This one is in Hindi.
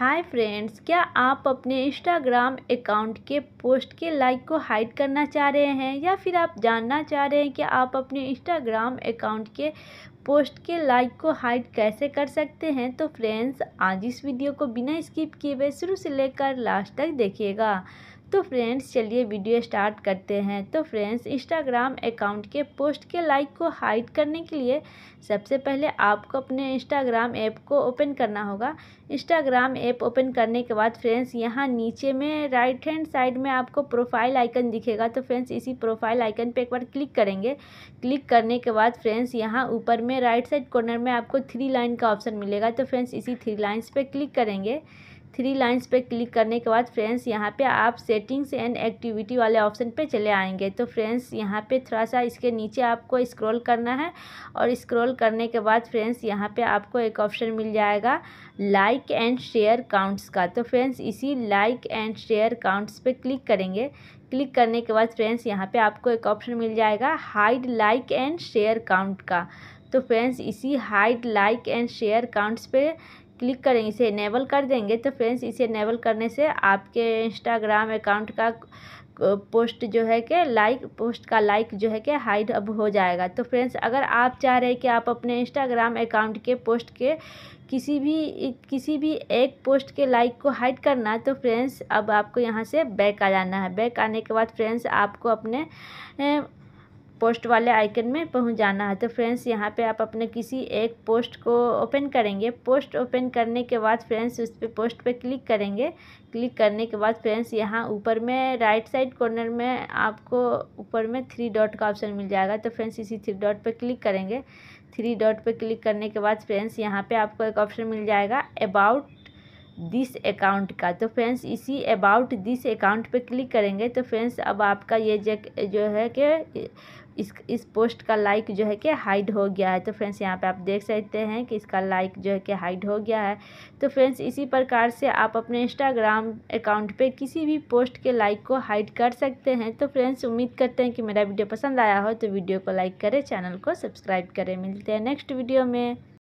हाय फ्रेंड्स क्या आप अपने इंस्टाग्राम अकाउंट के पोस्ट के लाइक को हाइड करना चाह रहे हैं या फिर आप जानना चाह रहे हैं कि आप अपने इंस्टाग्राम अकाउंट के पोस्ट के लाइक को हाइड कैसे कर सकते हैं तो फ्रेंड्स आज इस वीडियो को बिना स्किप किए हुए शुरू से लेकर लास्ट तक देखिएगा तो फ्रेंड्स चलिए वीडियो स्टार्ट करते हैं तो फ्रेंड्स इंस्टाग्राम अकाउंट के पोस्ट के लाइक को हाइड करने के लिए सबसे पहले आपको अपने इंस्टाग्राम ऐप को ओपन करना होगा इंस्टाग्राम ऐप ओपन करने के बाद फ्रेंड्स यहाँ नीचे में राइट हैंड साइड में आपको प्रोफाइल आइकन दिखेगा तो फ्रेंड्स इसी प्रोफाइल आइकन पर एक बार क्लिक करेंगे क्लिक करने के बाद फ्रेंड्स यहाँ ऊपर में राइट साइड कॉर्नर में आपको थ्री लाइन का ऑप्शन मिलेगा तो फ्रेंड्स इसी थ्री लाइन्स पर क्लिक करेंगे थ्री लाइंस पे क्लिक करने के बाद फ्रेंड्स यहाँ पे आप सेटिंग्स एंड एक्टिविटी वाले ऑप्शन पे चले आएंगे तो फ्रेंड्स यहाँ पे थोड़ा सा इसके नीचे आपको स्क्रॉल करना है और स्क्रॉल करने के बाद फ्रेंड्स यहाँ पे आपको एक ऑप्शन मिल जाएगा लाइक एंड शेयर काउंट्स का तो फ्रेंड्स इसी लाइक एंड शेयर काउंट्स पर क्लिक करेंगे क्लिक करने के बाद फ्रेंड्स यहाँ पर आपको एक ऑप्शन मिल जाएगा hide like and share count का तो फ्रेंड्स इसी hide like and share counts पे क्लिक करेंगे इसे इनेबल कर देंगे तो फ्रेंड्स इसे इनेबल करने से आपके इंस्टाग्राम अकाउंट का पोस्ट जो है कि लाइक पोस्ट का लाइक जो है कि हाइड अब हो जाएगा तो फ्रेंड्स अगर आप चाह रहे हैं कि आप अपने इंस्टाग्राम अकाउंट के पोस्ट के किसी भी किसी भी एक पोस्ट के लाइक को हाइड करना तो फ्रेंड्स अब आपको यहाँ से बैक आ जाना है बैक आने के बाद फ्रेंड्स आपको अपने पोस्ट वाले आइकन में पहुंच जाना है तो फ्रेंड्स यहाँ पे आप अपने किसी एक पोस्ट को ओपन करेंगे पोस्ट ओपन करने के बाद फ्रेंड्स उस पर पोस्ट पे क्लिक करेंगे क्लिक करने के बाद फ्रेंड्स यहाँ ऊपर में राइट साइड कॉर्नर में आपको ऊपर में थ्री डॉट का ऑप्शन मिल जाएगा तो फ्रेंड्स इसी थ्री डॉट पर क्लिक करेंगे थ्री डॉट पर क्लिक करने के बाद फ्रेंड्स यहाँ पर आपको एक ऑप्शन मिल जाएगा अबाउट दिस अकाउंट का तो फ्रेंड्स इसी अबाउट दिस अकाउंट पे क्लिक करेंगे तो फ्रेंड्स अब आपका ये जो है कि इस इस पोस्ट का लाइक जो है कि हाइड हो गया है तो फ्रेंड्स यहाँ पे आप देख सकते हैं कि इसका लाइक जो है कि हाइड हो गया है तो फ्रेंड्स इसी प्रकार से आप अपने इंस्टाग्राम अकाउंट पे किसी भी पोस्ट के लाइक को हाइड कर सकते हैं तो फ्रेंड्स उम्मीद करते हैं कि मेरा वीडियो पसंद आया हो तो वीडियो को लाइक करें चैनल को सब्सक्राइब करें मिलते हैं नेक्स्ट वीडियो में